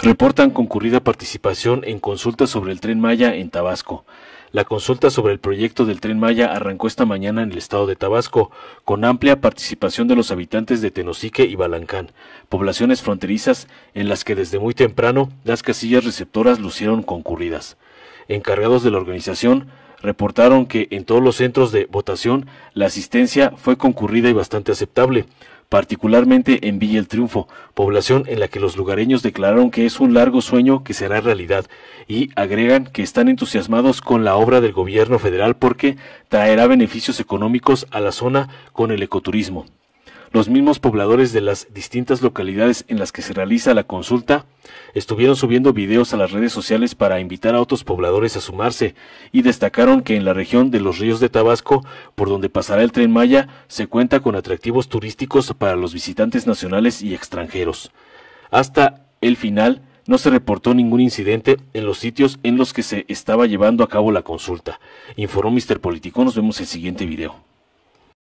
reportan concurrida participación en consultas sobre el tren Maya en Tabasco. La consulta sobre el proyecto del tren Maya arrancó esta mañana en el estado de Tabasco, con amplia participación de los habitantes de Tenosique y Balancán, poblaciones fronterizas en las que desde muy temprano las casillas receptoras lucieron concurridas. Encargados de la organización reportaron que en todos los centros de votación la asistencia fue concurrida y bastante aceptable, particularmente en Villa El Triunfo, población en la que los lugareños declararon que es un largo sueño que será realidad y agregan que están entusiasmados con la obra del gobierno federal porque traerá beneficios económicos a la zona con el ecoturismo los mismos pobladores de las distintas localidades en las que se realiza la consulta estuvieron subiendo videos a las redes sociales para invitar a otros pobladores a sumarse y destacaron que en la región de los ríos de Tabasco, por donde pasará el tren Maya, se cuenta con atractivos turísticos para los visitantes nacionales y extranjeros. Hasta el final, no se reportó ningún incidente en los sitios en los que se estaba llevando a cabo la consulta. Informó Mr. Político. Nos vemos en el siguiente video.